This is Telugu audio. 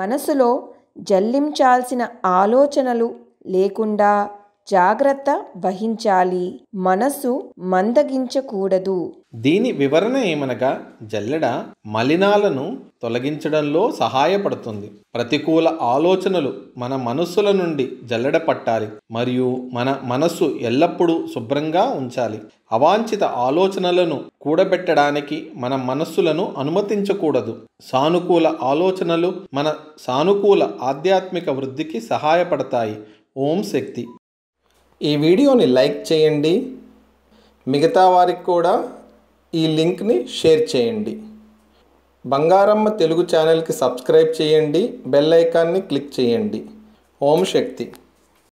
మనసులో జల్లించాల్సిన ఆలోచనలు లేకుండా జాగ్రత్త వహించాలి మనసు మందగించకూడదు దీని వివరణ ఏమనగా జల్లెడ మలినాలను తొలగించడంలో సహాయపడుతుంది ప్రతికూల ఆలోచనలు మన మనస్సుల నుండి జల్లెడ పట్టాలి మరియు మన మనస్సు ఎల్లప్పుడూ శుభ్రంగా ఉంచాలి అవాంఛిత ఆలోచనలను కూడబెట్టడానికి మన మనస్సులను అనుమతించకూడదు సానుకూల ఆలోచనలు మన సానుకూల ఆధ్యాత్మిక వృద్ధికి సహాయపడతాయి ఓం శక్తి ఈ వీడియోని లైక్ చేయండి మిగతా వారికి కూడా ఈ లింక్ని షేర్ చేయండి బంగారమ్మ తెలుగు ఛానల్కి సబ్స్క్రైబ్ చేయండి బెల్ ఐకాన్ని క్లిక్ చేయండి ఓం శక్తి